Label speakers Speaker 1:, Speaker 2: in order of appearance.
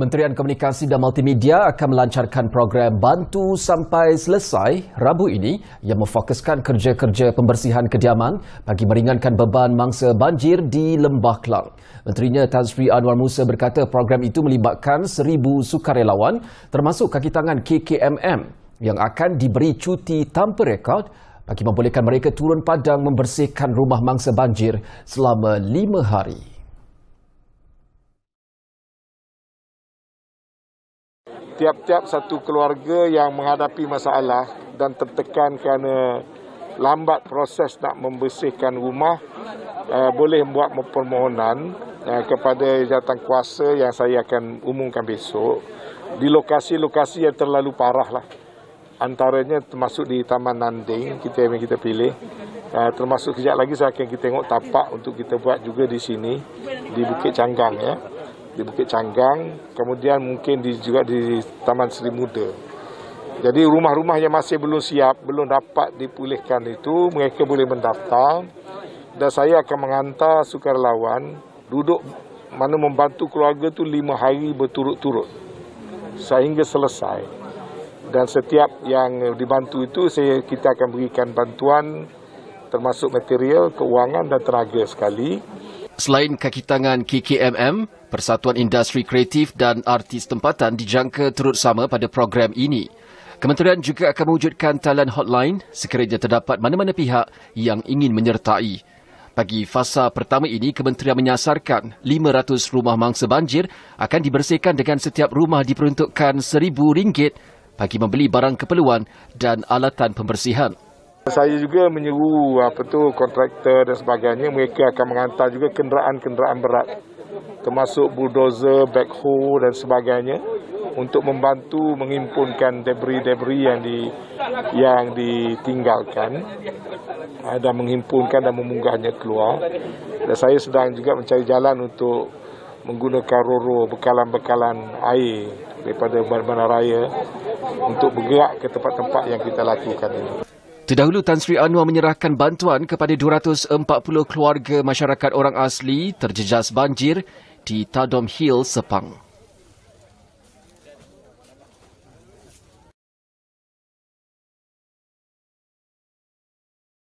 Speaker 1: Kementerian Komunikasi dan Multimedia akan melancarkan program Bantu Sampai Selesai Rabu ini yang memfokuskan kerja-kerja pembersihan kediaman bagi meringankan beban mangsa banjir di Lembah Kelang. Menterinya Tan Sri Anwar Musa berkata program itu melibatkan seribu sukarelawan termasuk kakitangan KKMM yang akan diberi cuti tanpa rekod bagi membolehkan mereka turun padang membersihkan rumah mangsa banjir selama lima hari.
Speaker 2: tiap-tiap satu keluarga yang menghadapi masalah dan tertekan kerana lambat proses nak membersihkan rumah uh, boleh buat permohonan uh, kepada jawatan kuasa yang saya akan umumkan besok di lokasi-lokasi yang terlalu parah lah antaranya termasuk di Taman Nanding kita yang kita pilih uh, termasuk kejap lagi saya akan kita tengok tapak untuk kita buat juga di sini di Bukit Canggang ya di Bukit Canggang, kemudian mungkin di, juga di Taman Seri Muda. Jadi rumah-rumah yang masih belum siap, belum dapat dipulihkan itu, mereka boleh mendaftar dan saya akan menghantar sukarelawan duduk mana membantu keluarga tu lima hari berturut-turut sehingga selesai. Dan setiap yang dibantu itu saya kita akan berikan bantuan termasuk material, kewangan dan tenaga sekali.
Speaker 1: Selain kaki tangan KKMM, Persatuan Industri Kreatif dan Artis Tempatan dijangka turut sama pada program ini. Kementerian juga akan mewujudkan talian hotline sekiranya terdapat mana-mana pihak yang ingin menyertai. Bagi fasa pertama ini, Kementerian menyasarkan 500 rumah mangsa banjir akan dibersihkan dengan setiap rumah diperuntukkan RM1,000 bagi membeli barang keperluan dan alatan pembersihan
Speaker 2: saya juga menyeru apa tu kontraktor dan sebagainya mereka akan menghantar juga kenderaan-kenderaan berat termasuk bulldozer, backhoe dan sebagainya untuk membantu menghimpunkan debris-debris yang di yang ditinggalkan ah, dan menghimpunkan dan memunggahnya keluar. Dan saya sedang juga mencari jalan untuk menggunakan roro bekalan-bekalan air daripada bandar-bandar raya
Speaker 1: untuk bergerak
Speaker 2: ke tempat-tempat yang kita lakukan ini.
Speaker 1: Terdahulu Tan Sri Anwar menyerahkan bantuan kepada 240 keluarga masyarakat orang asli terjejas banjir di Tadom Hill, Sepang.